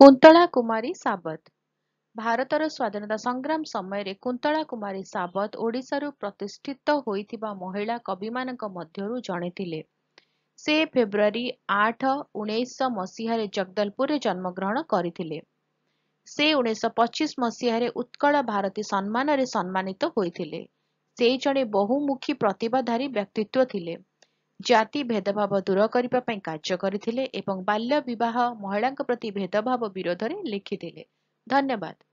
କୁନ୍ତଳା କୁମାରୀ ସାବତ ଭାରତର ସ୍ୱାଧୀନତା ସଂଗ୍ରାମ ସମୟରେ କୁନ୍ତଳା କୁମାରୀ ସାବତ ଓଡ଼ିଶାରୁ ପ୍ରତିଷ୍ଠିତ ହୋଇଥିବା ମହିଳା କବିମାନଙ୍କ ମଧ୍ୟରୁ ଜଣେ ଥିଲେ ସେ ଫେବୃଆରୀ ଆଠ ଉଣେଇଶହ ମସିହାରେ ଜଗଦଲପୁରରେ ଜନ୍ମଗ୍ରହଣ କରିଥିଲେ ସେ ଉଣେଇଶହ ପଚିଶ ମସିହାରେ ଉତ୍କଳ ଭାରତୀ ସମ୍ମାନରେ ସମ୍ମାନିତ ହୋଇଥିଲେ ସେ ଜଣେ ବହୁମୁଖୀ ପ୍ରତିଭାଧାରୀ ବ୍ୟକ୍ତିତ୍ୱ ଥିଲେ ଜାତି ଭେଦଭାବ ଦୂର କରିବା ପାଇଁ କାର୍ଯ୍ୟ କରିଥିଲେ ଏବଂ ବାଲ୍ୟ ବିବାହ ମହିଳାଙ୍କ ପ୍ରତି ଭେଦଭାବ ବିରୋଧରେ ଲେଖିଥିଲେ ଧନ୍ୟବାଦ